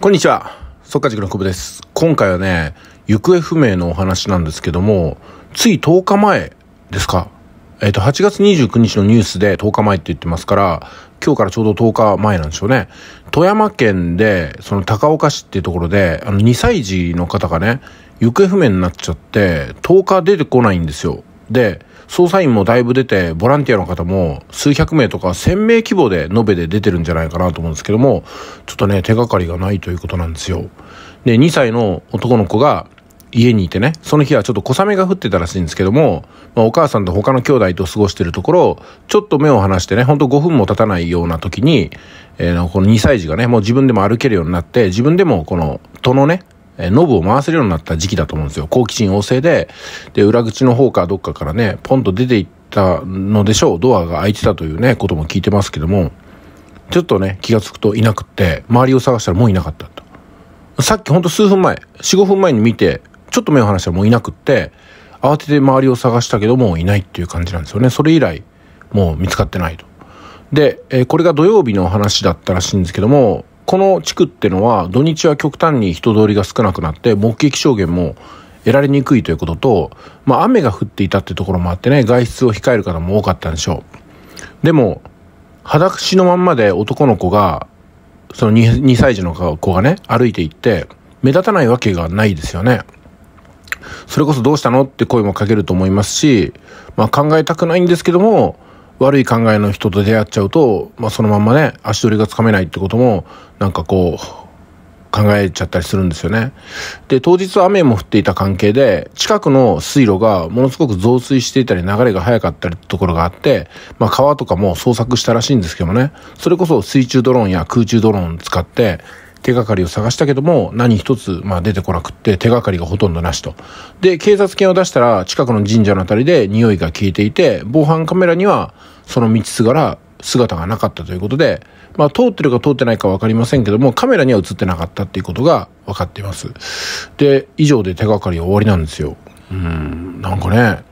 こんにちは。速稼塾の久保です。今回はね、行方不明のお話なんですけども、つい10日前ですか。えっ、ー、と、8月29日のニュースで10日前って言ってますから、今日からちょうど10日前なんでしょうね。富山県で、その高岡市っていうところで、あの、2歳児の方がね、行方不明になっちゃって、10日出てこないんですよ。で、捜査員もだいぶ出て、ボランティアの方も数百名とか1000名規模で延べで出てるんじゃないかなと思うんですけども、ちょっとね、手がかりがないということなんですよ。で、2歳の男の子が家にいてね、その日はちょっと小雨が降ってたらしいんですけども、まあ、お母さんと他の兄弟と過ごしてるところ、ちょっと目を離してね、ほんと5分も経たないような時に、えー、この2歳児がね、もう自分でも歩けるようになって、自分でもこの戸のね、えー、ノブを回せるようになった時期だと思うんですよ。好奇心旺盛で、で、裏口の方かどっかからね、ポンと出ていったのでしょう。ドアが開いてたというね、ことも聞いてますけども、ちょっとね、気がつくといなくって、周りを探したらもういなかったと。さっきほんと数分前、4、5分前に見て、ちょっと目を離したらもういなくって、慌てて周りを探したけどもいないっていう感じなんですよね。それ以来、もう見つかってないと。で、えー、これが土曜日の話だったらしいんですけども、この地区っていうのは土日は極端に人通りが少なくなって目撃証言も得られにくいということと、まあ、雨が降っていたってところもあってね外出を控える方も多かったんでしょうでも裸足のまんまで男の子がその 2, 2歳児の子がね歩いていって目立たないわけがないですよねそれこそどうしたのって声もかけると思いますし、まあ、考えたくないんですけども悪い考えの人と出会っちゃうと、まあ、そのまんまね足取りがつかめないってこともなんかこう考えちゃったりするんですよね。で、当日雨も降っていた関係で、近くの水路がものすごく増水していたり流れが速かったりってところがあって、まあ川とかも捜索したらしいんですけどもね、それこそ水中ドローンや空中ドローン使って、手がかりを探したけども、何一つ、まあ、出てこなくって手がかりがほとんどなしと。で、警察犬を出したら近くの神社のあたりで匂いが消えていて、防犯カメラにはその道すがら姿がなかったということで、まあ、通ってるか通ってないか分かりませんけども、カメラには映ってなかったっていうことが分かっています。で、以上で手がかりは終わりなんですよ。うん、なんかね、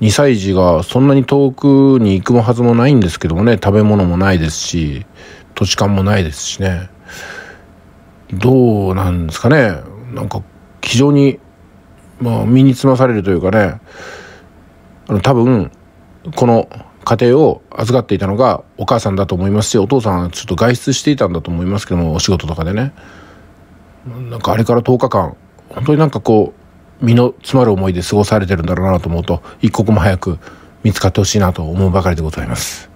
2歳児がそんなに遠くに行くはずもないんですけどもね、食べ物もないですし、土地勘もないですしね。どうなんですかねなんか非常に、まあ、身につまされるというかねあの多分この家庭を預かっていたのがお母さんだと思いますしお父さんはちょっと外出していたんだと思いますけどもお仕事とかでねなんかあれから10日間本当になんかこう身の詰まる思いで過ごされてるんだろうなと思うと一刻も早く見つかってほしいなと思うばかりでございます。